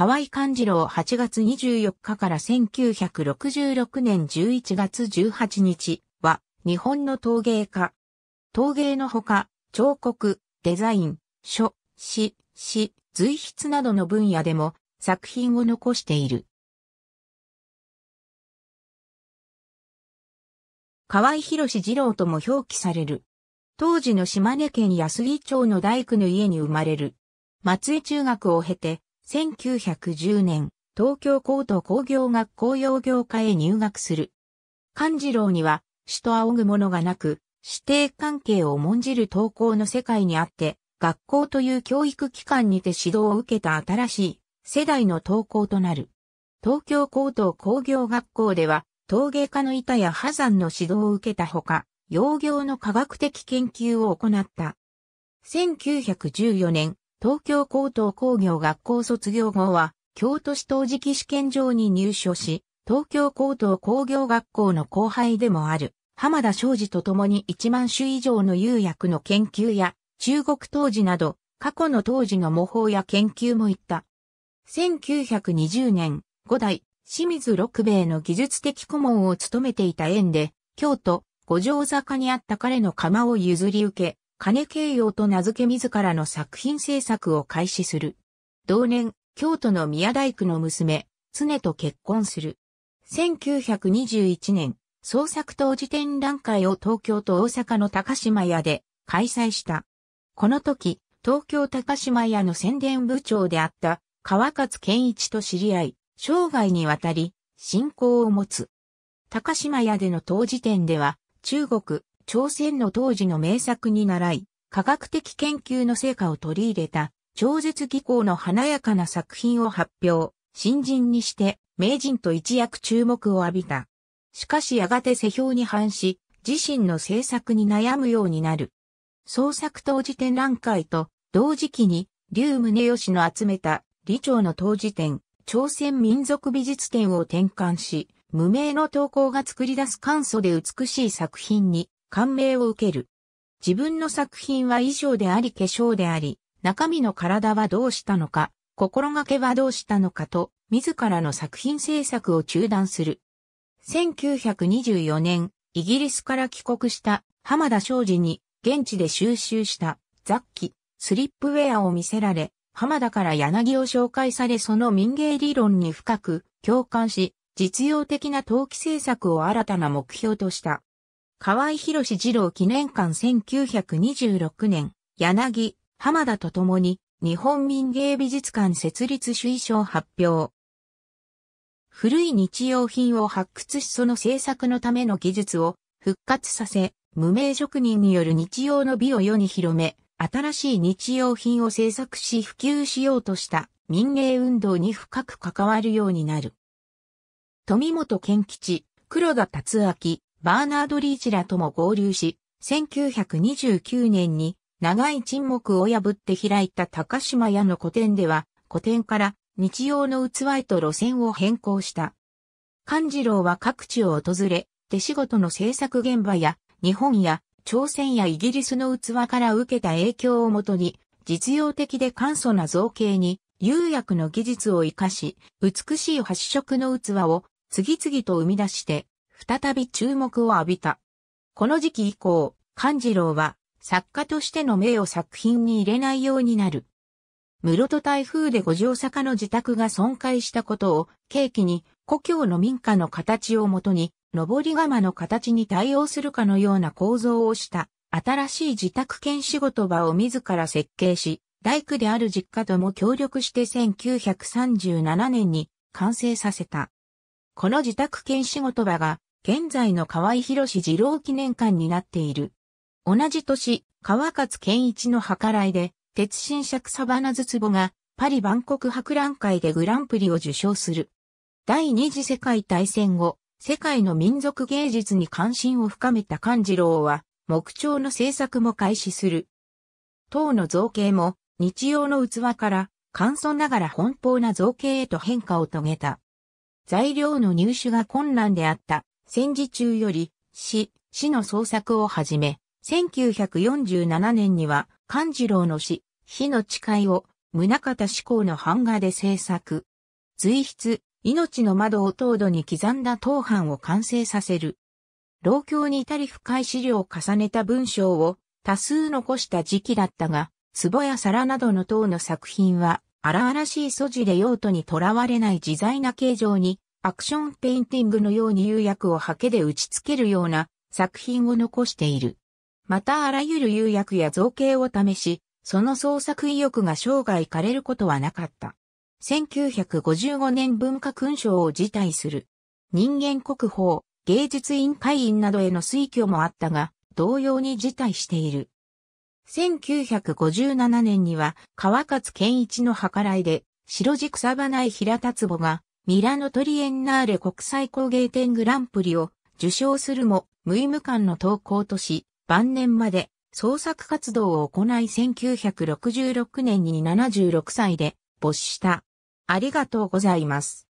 河合勘次郎8月24日から1966年11月18日は日本の陶芸家。陶芸のほか、彫刻、デザイン、書、詩、詩、随筆などの分野でも作品を残している。河合博二郎とも表記される。当時の島根県安木町の大工の家に生まれる。松江中学を経て、1910年、東京高等工業学校養業科へ入学する。勘次郎には、死と仰ぐものがなく、指定関係を重んじる投稿の世界にあって、学校という教育機関にて指導を受けた新しい世代の投稿となる。東京高等工業学校では、陶芸家の板や破山の指導を受けたほか、養業の科学的研究を行った。1914年、東京高等工業学校卒業後は、京都市陶磁器試験場に入所し、東京高等工業学校の後輩でもある、浜田昌司と共に1万種以上の釉薬の研究や、中国陶磁など、過去の陶磁の模倣や研究も行った。1920年、五代、清水六兵衛の技術的顧問を務めていた縁で、京都、五条坂にあった彼の窯を譲り受け、金慶陽と名付け自らの作品制作を開始する。同年、京都の宮大工の娘、常と結婚する。1921年、創作当時展覧会を東京と大阪の高島屋で開催した。この時、東京高島屋の宣伝部長であった川勝健一と知り合い、生涯にわたり、信仰を持つ。高島屋での当時点では、中国、朝鮮の当時の名作に習い、科学的研究の成果を取り入れた、超絶技巧の華やかな作品を発表、新人にして名人と一躍注目を浴びた。しかしやがて世評に反し、自身の制作に悩むようになる。創作当時展覧会と同時期に、竜宗義の集めた、李朝の当時展、朝鮮民族美術展を転換し、無名の投稿が作り出す簡素で美しい作品に感銘を受ける。自分の作品は衣装であり化粧であり、中身の体はどうしたのか、心がけはどうしたのかと、自らの作品制作を中断する。1924年、イギリスから帰国した浜田昌司に現地で収集した雑記、スリップウェアを見せられ、浜田から柳を紹介されその民芸理論に深く共感し、実用的な陶器制作を新たな目標とした。河合博士二郎記念館1926年、柳、浜田と共に、日本民芸美術館設立主書を発表。古い日用品を発掘しその制作のための技術を復活させ、無名職人による日用の美を世に広め、新しい日用品を制作し普及しようとした民芸運動に深く関わるようになる。富本健吉、黒田達明、バーナード・リーチらとも合流し、1929年に長い沈黙を破って開いた高島屋の古典では、古典から日曜の器へと路線を変更した。勘次郎は各地を訪れ、手仕事の制作現場や日本や朝鮮やイギリスの器から受けた影響をもとに、実用的で簡素な造形に、釉薬の技術を活かし、美しい発色の器を次々と生み出して、再び注目を浴びた。この時期以降、勘次郎は作家としての名を作品に入れないようになる。室戸台風で五条坂の自宅が損壊したことを契機に故郷の民家の形をもとに、上り窯の形に対応するかのような構造をした新しい自宅兼仕事場を自ら設計し、大工である実家とも協力して1937年に完成させた。この自宅兼仕事場が現在の河合博士二郎記念館になっている。同じ年、川勝健一の計らいで、鉄心尺サバナズツボが、パリ万国博覧会でグランプリを受賞する。第二次世界大戦後、世界の民族芸術に関心を深めた勘次郎は、木彫の制作も開始する。塔の造形も、日用の器から、簡素ながら奔放な造形へと変化を遂げた。材料の入手が困難であった戦時中より、死、死の創作をはじめ、1947年には、勘次郎の死、火の誓いを、宗方志向の版画で制作。随筆、命の窓を糖度に刻んだ当版を完成させる。老教に至り深い資料を重ねた文章を多数残した時期だったが、壺や皿などの塔の作品は荒々しい素地で用途にとらわれない自在な形状にアクションペインティングのように釉薬を刷毛で打ち付けるような作品を残している。またあらゆる釉薬や造形を試し、その創作意欲が生涯枯れることはなかった。1955年文化勲章を辞退する。人間国宝、芸術院会員などへの推挙もあったが、同様に辞退している。1957年には、川勝健一の計らいで、白地草花井平達母が、ミラノトリエンナーレ国際工芸展グランプリを受賞するも、無意無感の投稿とし、晩年まで創作活動を行い1966年に76歳で没した。ありがとうございます。